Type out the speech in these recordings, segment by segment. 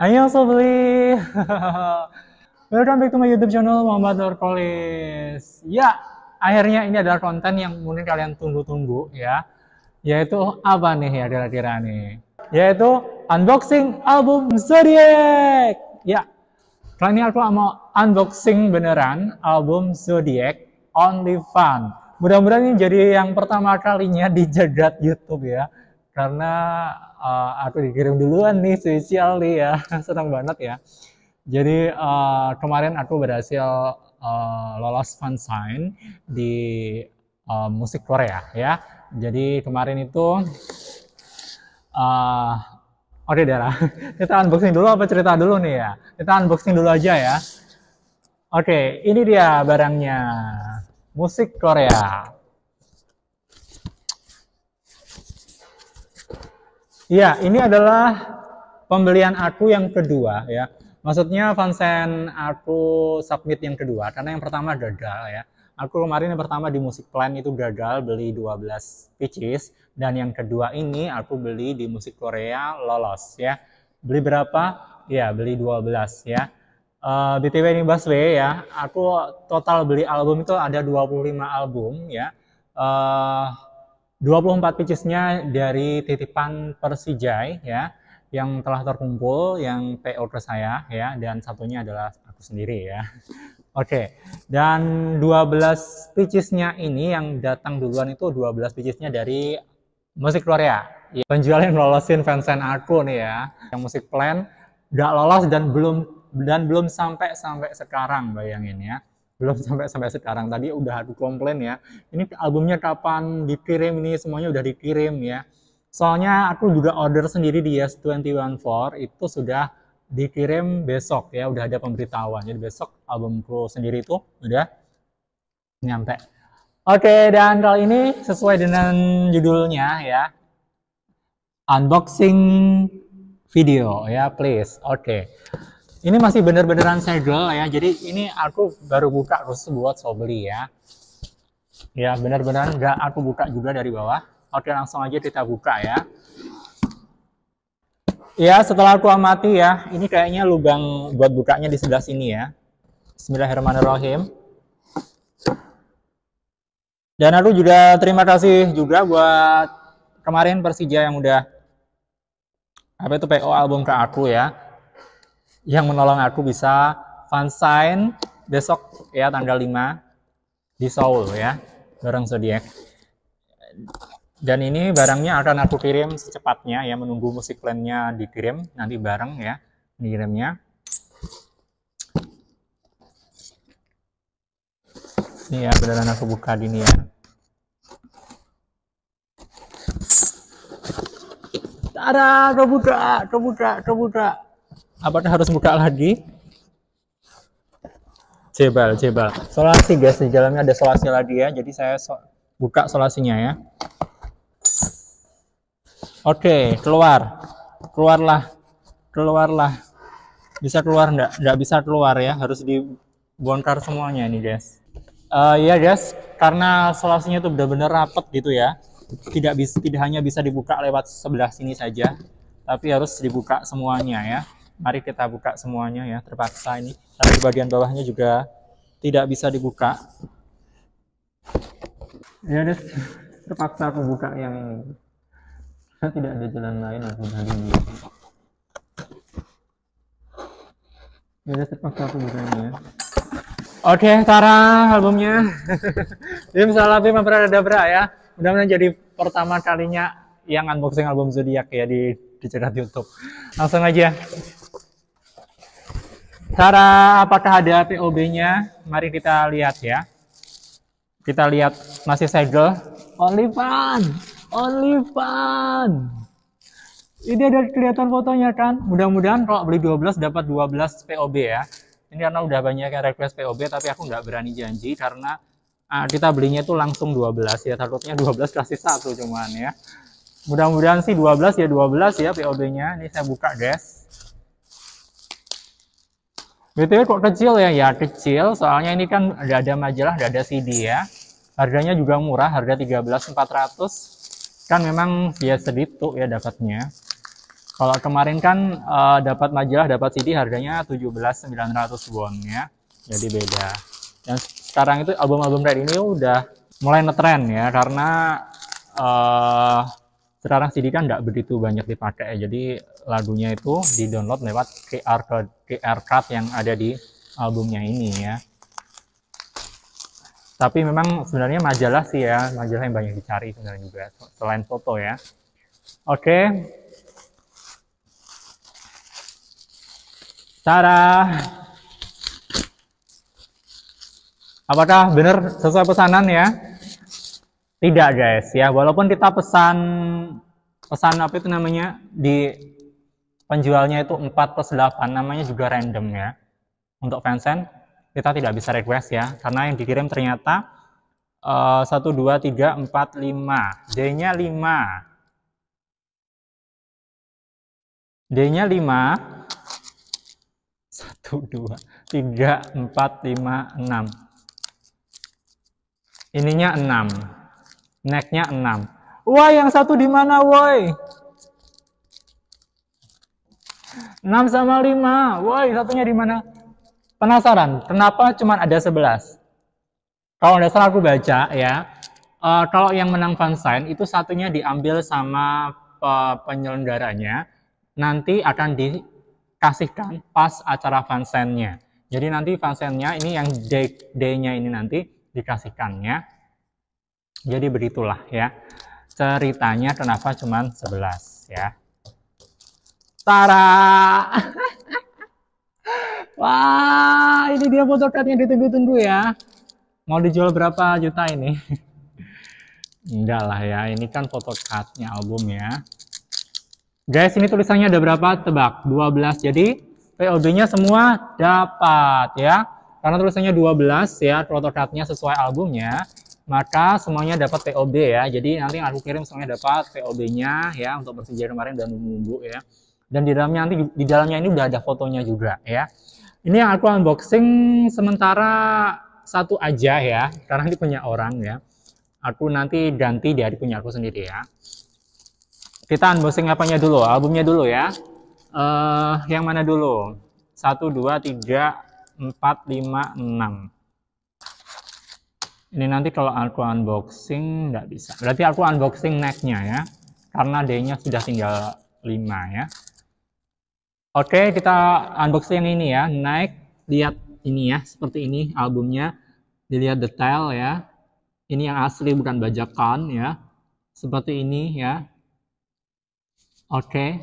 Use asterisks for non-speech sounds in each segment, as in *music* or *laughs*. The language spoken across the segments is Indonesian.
Ayo sobli. *laughs* Welcome back to my YouTube channel Muhammad Dorkolis. Ya, akhirnya ini adalah konten yang mungkin kalian tunggu-tunggu ya. Yaitu apa nih ya kira-kira nih? Yaitu unboxing album Zodiac. Ya, kali ini aku mau unboxing beneran album Zodiac Only Fun. Mudah-mudahan ini jadi yang pertama kalinya di jagat YouTube ya karena uh, aku dikirim duluan nih spesial nih ya *laughs* senang banget ya jadi uh, kemarin aku berhasil uh, lolos sign di uh, musik Korea ya jadi kemarin itu uh, oke okay, Dara *laughs* kita unboxing dulu apa cerita dulu nih ya kita unboxing dulu aja ya oke ini dia barangnya musik Korea Iya, ini adalah pembelian aku yang kedua ya. Maksudnya fansen aku submit yang kedua karena yang pertama gagal ya. Aku kemarin yang pertama di Music Plan itu gagal beli 12 pieces dan yang kedua ini aku beli di Musik Korea lolos ya. Beli berapa? Ya, beli 12 ya. Uh, eh, BTW ini Baswe ya, aku total beli album itu ada 25 album ya. Uh, 24 pitchesnya dari titipan Persijai ya yang telah terkumpul yang PO ke saya ya dan satunya adalah aku sendiri ya. *laughs* Oke. Okay. Dan 12 pitchesnya ini yang datang duluan itu 12 pitchesnya dari musik Korea. Ya, penjual yang lolosin fansign aku nih ya. Yang musik plan gak lolos dan belum dan belum sampai sampai sekarang bayangin ya belum sampai sampai sekarang tadi udah aku komplain ya ini albumnya kapan dikirim ini semuanya udah dikirim ya soalnya aku juga order sendiri di Yes 214 itu sudah dikirim besok ya udah ada pemberitahuan jadi besok albumku sendiri itu udah nyampe oke dan kali ini sesuai dengan judulnya ya unboxing video ya please oke okay. Ini masih bener-beneran segel ya. Jadi ini aku baru buka terus buat sobeli ya. Ya bener-beneran nggak aku buka juga dari bawah. Oke langsung aja kita buka ya. Ya setelah aku amati ya, ini kayaknya lubang buat bukanya di sebelah sini ya. Bismillahirrahmanirrahim. Dan aku juga terima kasih juga buat kemarin Persija yang udah apa itu PO album ke aku ya yang menolong aku bisa fansign besok ya tanggal 5 di Seoul ya bareng Zodiac dan ini barangnya akan aku kirim secepatnya ya menunggu musik plannya dikirim nanti bareng ya dikirimnya ini ya beneran aku buka ini ya ada kebuka, kebuka, kebuka apakah harus buka lagi jebal jebal solasi guys di dalamnya ada solasi lagi ya jadi saya so buka solasinya ya oke keluar keluarlah keluarlah bisa keluar enggak enggak bisa keluar ya harus dibongkar semuanya ini guys uh, ya guys karena solasinya itu benar-benar rapet gitu ya tidak bisa tidak hanya bisa dibuka lewat sebelah sini saja tapi harus dibuka semuanya ya Mari kita buka semuanya ya, terpaksa ini. Karena di bagian bawahnya juga tidak bisa dibuka. Ya, des, terpaksa aku buka yang ini. saya tidak ada jalan lain aku dari ini. Ya, des, terpaksa aku buka ini ya. Oke, Tara, albumnya. Jadi *laughs* ya, misalnya Labim Abradabra ya. Mudah-mudahan jadi pertama kalinya yang unboxing album zodiak ya di di channel YouTube. Langsung aja Cara apakah ada POB-nya? Mari kita lihat ya. Kita lihat masih segel. Only fun, only fun. Ini ada kelihatan fotonya kan? Mudah-mudahan kalau beli 12 dapat 12 POB ya. Ini karena udah banyak yang request POB tapi aku nggak berani janji karena uh, kita belinya itu langsung 12 ya. Takutnya 12 kasih satu cuman ya. Mudah-mudahan sih 12 ya 12 ya POB-nya. Ini saya buka guys. BTW kok kecil ya? Ya kecil, soalnya ini kan nggak ada majalah, nggak ada CD ya. Harganya juga murah, harga 13.400. Kan memang biasa ya sedikit ya dapatnya. Kalau kemarin kan uh, dapat majalah, dapat CD harganya 17.900 won ya. Jadi beda. Dan sekarang itu album-album red ini udah mulai ngetren ya karena uh, sekarang CD kan nggak begitu banyak dipakai jadi lagunya itu di download lewat QR code QR card yang ada di albumnya ini ya tapi memang sebenarnya majalah sih ya majalah yang banyak dicari sebenarnya juga selain foto ya oke okay. cara apakah benar sesuai pesanan ya tidak guys ya walaupun kita pesan pesan apa itu namanya di penjualnya itu 4 plus 8 namanya juga random ya untuk fansen kita tidak bisa request ya karena yang dikirim ternyata uh, 1 2 3 4 5 D nya 5 D nya 5 1 2 3 4 5 6 ininya 6 Neck-nya 6 wah yang satu di mana woi 6 sama 5. Woi, satunya di mana? Penasaran, kenapa cuma ada 11? Kalau nggak salah aku baca ya, uh, kalau yang menang fansign itu satunya diambil sama uh, penyelenggaranya, nanti akan dikasihkan pas acara fansign-nya. Jadi nanti fansign-nya, ini yang day-nya ini nanti dikasihkannya. Jadi begitulah ya ceritanya kenapa cuma 11 ya. Tara. Wah, ini dia photocardnya ditunggu-tunggu ya. Mau dijual berapa juta ini? Enggak lah ya, ini kan photocardnya album ya. Guys, ini tulisannya ada berapa? Tebak, 12. Jadi, POB-nya semua dapat ya. Karena tulisannya 12 ya, photocardnya sesuai albumnya. Maka semuanya dapat POB ya. Jadi nanti aku kirim semuanya dapat POB-nya ya untuk bersejarah kemarin dan bumbu ya dan di dalamnya nanti di dalamnya ini udah ada fotonya juga ya ini yang aku unboxing sementara satu aja ya karena ini punya orang ya aku nanti ganti dari punya aku sendiri ya kita unboxing apanya dulu albumnya dulu ya uh, yang mana dulu satu dua tiga empat lima enam ini nanti kalau aku unboxing nggak bisa berarti aku unboxing necknya ya karena D nya sudah tinggal 5 ya Oke, kita unboxing ini ya. Naik, lihat ini ya, seperti ini albumnya. Dilihat detail ya. Ini yang asli bukan bajakan ya. Seperti ini ya. Oke.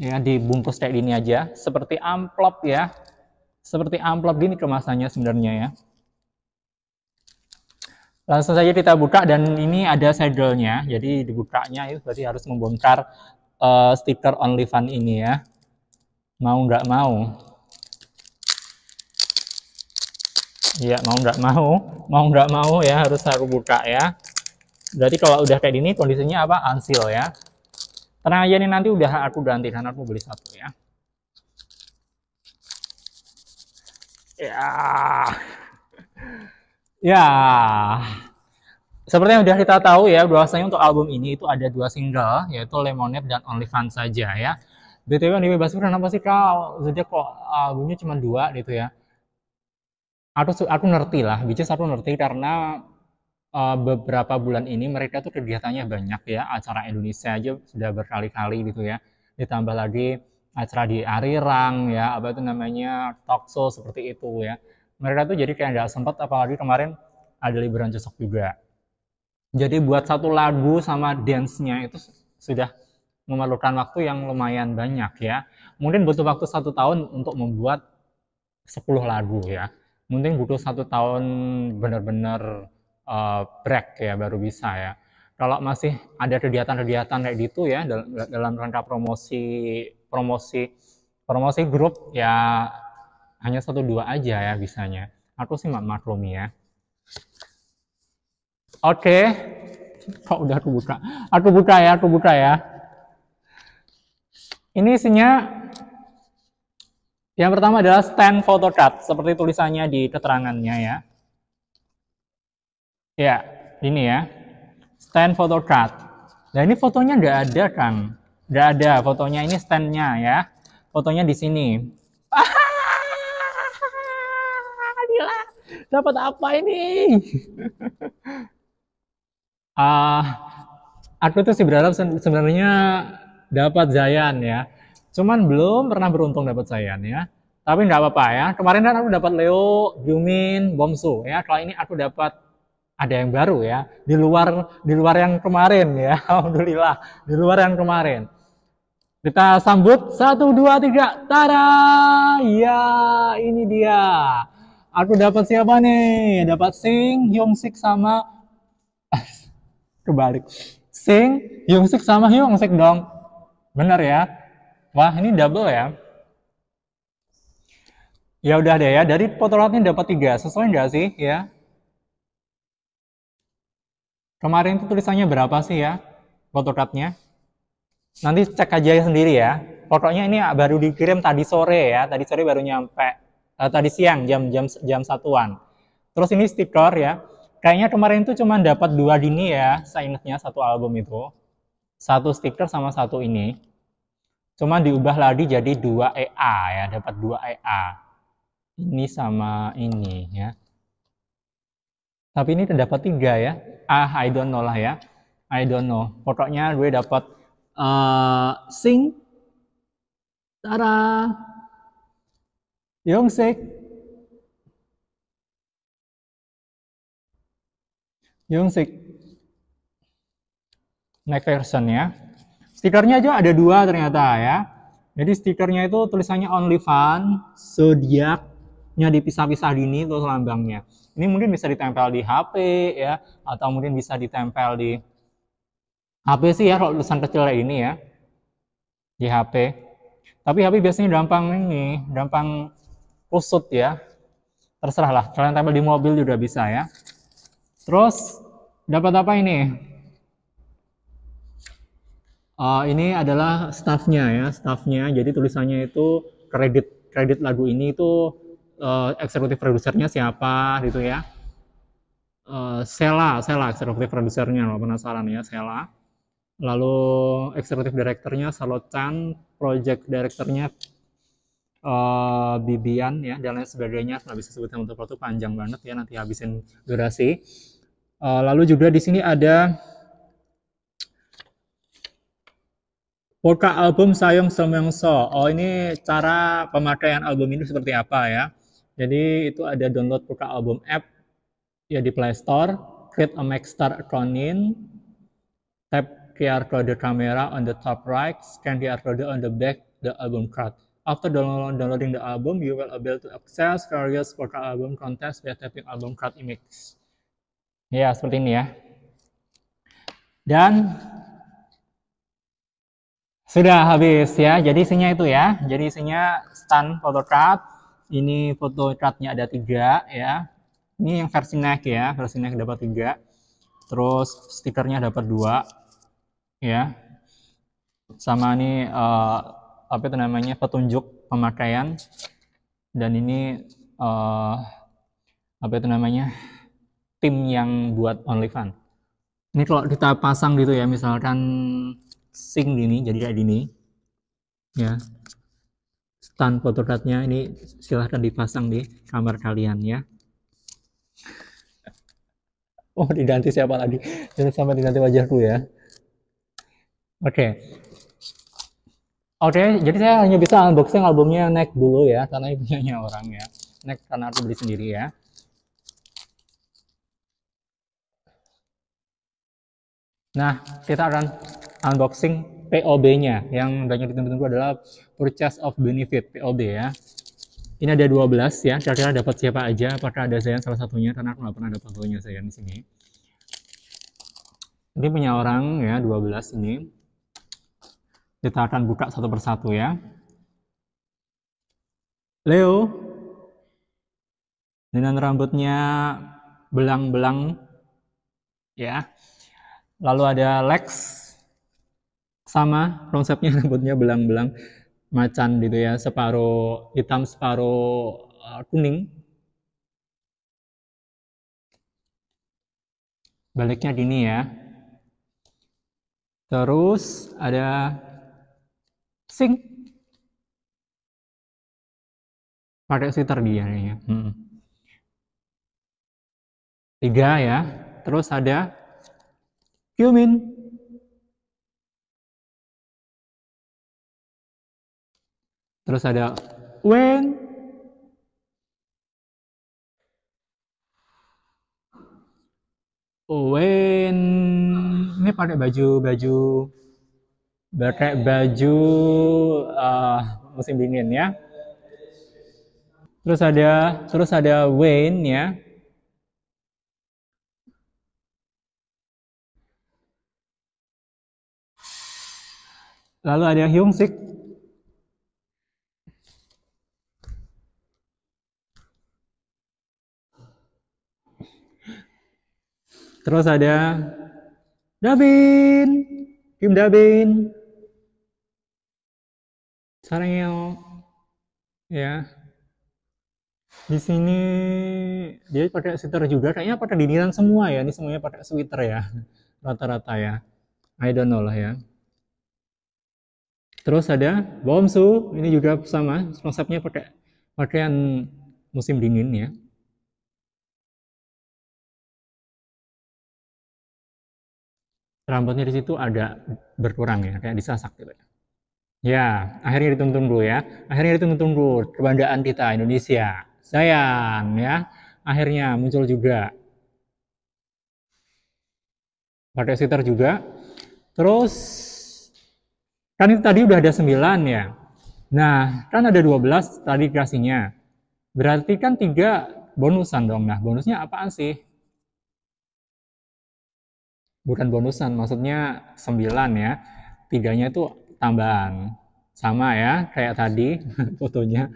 Ya, dibungkus kayak gini aja, seperti amplop ya. Seperti amplop gini kemasannya sebenarnya ya. Langsung saja kita buka dan ini ada segelnya. Jadi dibukanya itu berarti harus membongkar uh, stiker fun ini ya. Mau nggak mau. Iya, mau nggak mau. Mau nggak mau ya, harus harus buka ya. Berarti kalau udah kayak gini kondisinya apa? Ansil ya. Tenang aja nih nanti udah aku ganti karena aku beli satu ya. Ya. Ya. Seperti yang sudah kita tahu ya, bahwasanya untuk album ini itu ada dua single, yaitu Lemonade dan Only Fun saja ya. BTW dibebas itu kenapa sih kau sejak kok albumnya cuma dua gitu ya? Aku aku ngerti lah, which is aku ngerti karena uh, beberapa bulan ini mereka tuh kegiatannya banyak ya, acara Indonesia aja sudah berkali-kali gitu ya. Ditambah lagi acara di Arirang ya, apa itu namanya talk show seperti itu ya. Mereka tuh jadi kayak nggak sempat apalagi kemarin ada liburan cocok juga jadi buat satu lagu sama dance-nya itu sudah memerlukan waktu yang lumayan banyak ya. Mungkin butuh waktu satu tahun untuk membuat 10 lagu ya. Mungkin butuh satu tahun benar-benar uh, break ya baru bisa ya. Kalau masih ada kegiatan-kegiatan kayak gitu ya dalam, dalam rangka promosi promosi promosi grup ya hanya satu dua aja ya bisanya. Aku sih maklumi ya. Oke. Okay. Oh, udah aku buka. Aku buka ya, aku buka ya. Ini isinya yang pertama adalah stand photocard seperti tulisannya di keterangannya ya. Ya, ini ya. Stand photocard. Nah, ini fotonya nggak ada, kan? Nggak ada fotonya, ini standnya ya. Fotonya di sini. *laughs* Gila, dapat apa ini? *laughs* uh, aku tuh sih berharap sebenarnya dapat Zayan ya. Cuman belum pernah beruntung dapat Zayan ya. Tapi nggak apa-apa ya. Kemarin kan aku dapat Leo, Jumin, Bomsu ya. Kalau ini aku dapat ada yang baru ya. Di luar di luar yang kemarin ya. *laughs* Alhamdulillah. Di luar yang kemarin. Kita sambut satu dua tiga. Tara, ya ini dia. Aku dapat siapa nih? Dapat Sing, Hyung Sik sama kebalik sing yongsik sama yongsik dong bener ya wah ini double ya ya udah deh ya dari potolatnya dapat tiga sesuai nggak sih ya kemarin itu tulisannya berapa sih ya potolatnya nanti cek aja ya sendiri ya fotonya ini baru dikirim tadi sore ya tadi sore baru nyampe eh, tadi siang jam jam jam satuan terus ini stiker ya Kayaknya kemarin itu cuma dapat dua dini ya, saya ingatnya satu album itu. Satu stiker sama satu ini. Cuma diubah lagi jadi dua EA ya, dapat dua EA. Ini sama ini ya. Tapi ini terdapat tiga ya. Ah, I don't know lah ya. I don't know. Pokoknya gue dapat uh, sing, tara, Yongsek. Yumsik. Next version ya. Stikernya aja ada dua ternyata ya. Jadi stikernya itu tulisannya only fun, zodiaknya dipisah-pisah dini, terus lambangnya. Ini mungkin bisa ditempel di HP ya, atau mungkin bisa ditempel di HP sih ya kalau tulisan kecil kayak ini ya. Di HP. Tapi HP biasanya gampang ini, gampang usut ya. Terserah lah, kalian tempel di mobil juga bisa ya. Terus Dapat apa ini? Uh, ini adalah staffnya ya, staffnya. Jadi tulisannya itu kredit kredit lagu ini itu uh, eksekutif produsernya siapa gitu ya. Uh, Sela, Sela eksekutif produsernya, kalau penasaran ya Sela. Lalu eksekutif direkturnya Salotan, project direkturnya uh, Bibian ya dan lain sebagainya. Nah bisa sebutkan untuk waktu panjang banget ya nanti habisin durasi. Eh, lalu juga di sini ada Polka album Sayong Semyongso. Oh ini cara pemakaian album ini seperti apa ya? Jadi itu ada download Polka album app ya di Play Store, create a Maxstar account in, tap QR code kamera on the top right, scan QR code on the back the album card. After download, downloading the album, you will able to access various Polka album contest by tapping album card image. Ya, seperti ini ya. Dan sudah habis ya. Jadi isinya itu ya. Jadi isinya stand photocard. Ini photocardnya ada tiga ya. Ini yang versi neck ya. Versi neck dapat tiga. Terus stikernya dapat dua ya. Sama ini uh, apa itu namanya petunjuk pemakaian. Dan ini uh, apa itu namanya tim yang buat only OnlyFans. Ini kalau kita pasang gitu ya, misalkan sing gini, jadi kayak gini. ya. Stand photocard-nya ini silahkan dipasang di kamar kalian ya. *laughs* Oh, diganti siapa lagi? Jadi sampai diganti wajahku ya. Oke. Okay. Oke, okay, jadi saya hanya bisa unboxing albumnya next dulu ya, karena ini orang ya. next karena aku beli sendiri ya. Nah, kita akan unboxing POB-nya yang banyak ditunggu-tunggu adalah Purchase of Benefit, POB ya. Ini ada 12 ya, kira-kira dapat siapa aja, apakah ada saya salah satunya, karena aku nggak pernah dapat saya kan di sini. Ini punya orang ya, 12 ini. Kita akan buka satu persatu ya. Leo, dengan rambutnya belang-belang ya Lalu ada Lex, sama konsepnya rambutnya *laughs* belang-belang macan gitu ya, separuh hitam, separuh uh, kuning. Baliknya gini ya. Terus ada sing. Pakai sweater dia ya. Hmm. Tiga ya. Terus ada cumin terus ada when oh, when ini pakai baju baju pakai baju uh, musim dingin ya terus ada terus ada when ya Lalu ada Sik. Terus ada Davin, Kim Davin. yang Ya. Di sini dia pakai sweater juga. Kayaknya pada dinilan semua ya. Ini semuanya pakai sweater ya. Rata-rata ya. I don't know lah ya. Terus ada Bomsu, ini juga sama, konsepnya pakai pakaian musim dingin ya. Rambutnya di situ ada berkurang ya, kayak disasak gitu ya. Ya, akhirnya ditunggu dulu ya. Akhirnya ditunggu-tunggu kebanggaan kita Indonesia. Sayang ya, akhirnya muncul juga. Pakai sitar juga. Terus Kan itu tadi udah ada 9 ya. Nah, kan ada 12 tadi dikasihnya. Berarti kan 3 bonusan dong. Nah, bonusnya apaan sih? Bukan bonusan, maksudnya 9 ya. Tiganya itu tambahan. Sama ya, kayak tadi *laughs* fotonya.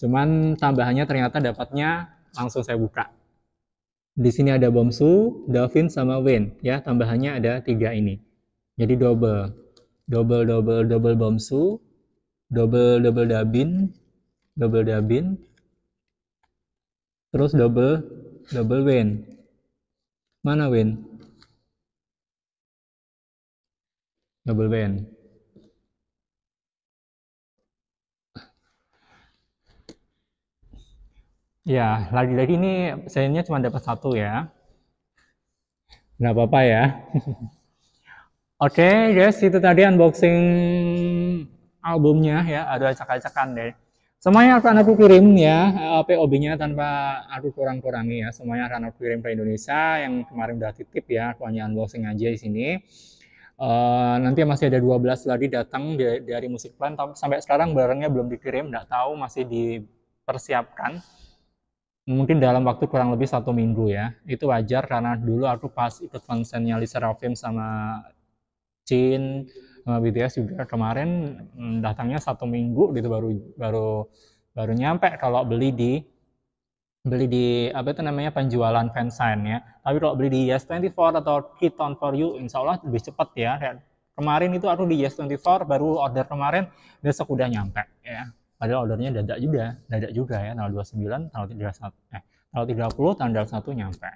Cuman tambahannya ternyata dapatnya langsung saya buka. Di sini ada Bomsu, Davin, sama Win. Ya, tambahannya ada tiga ini. Jadi double double double double bomsu double double dabin double dabin terus double double win mana win double win ya lagi-lagi ini sayangnya cuma dapat satu ya nggak apa-apa ya *laughs* Oke okay, guys, itu tadi unboxing albumnya ya, ada acak-acakan deh. Semuanya akan aku kirim ya, eh, POB-nya tanpa aku kurang-kurangi ya. Semuanya akan aku kirim ke Indonesia, yang kemarin udah titip ya, aku hanya unboxing aja di sini. Uh, nanti masih ada 12 lagi datang dari, musik plan, sampai sekarang barangnya belum dikirim, nggak tahu masih dipersiapkan. Mungkin dalam waktu kurang lebih satu minggu ya. Itu wajar karena dulu aku pas ikut konsennya Lisa Rafim sama Cin eh, BTS juga kemarin mm, datangnya satu minggu gitu baru baru baru nyampe kalau beli di beli di apa itu namanya penjualan fansign ya. Tapi kalau beli di Yes24 atau Kiton for You, insya Allah lebih cepat ya. ya kemarin itu aku di Yes24 baru order kemarin, besok udah nyampe ya. Padahal ordernya dadak juga, dadak juga ya, tanggal 29, tanggal 31, eh, tanggal 30, tanggal 1 nyampe.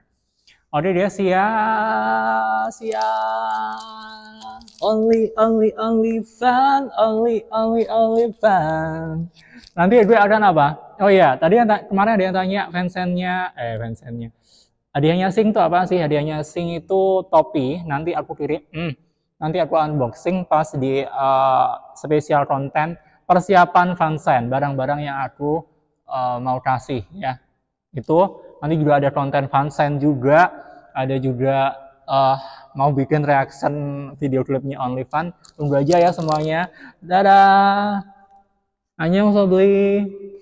Ode oh, dia siap, siap. Only, only, only fan, only, only, only fan. Nanti gue ada apa? Oh iya, tadi yang kemarin ada yang tanya fansennya, eh fansennya. Hadiahnya sing itu apa sih? Hadiahnya sing itu topi. Nanti aku kirim. Hmm. Nanti aku unboxing pas di uh, eh, spesial konten persiapan fansign barang-barang yang aku uh, mau kasih ya. Itu nanti juga ada konten fansign juga ada juga uh, mau bikin reaction video Only Fan tunggu aja ya semuanya dadah Annyeong beli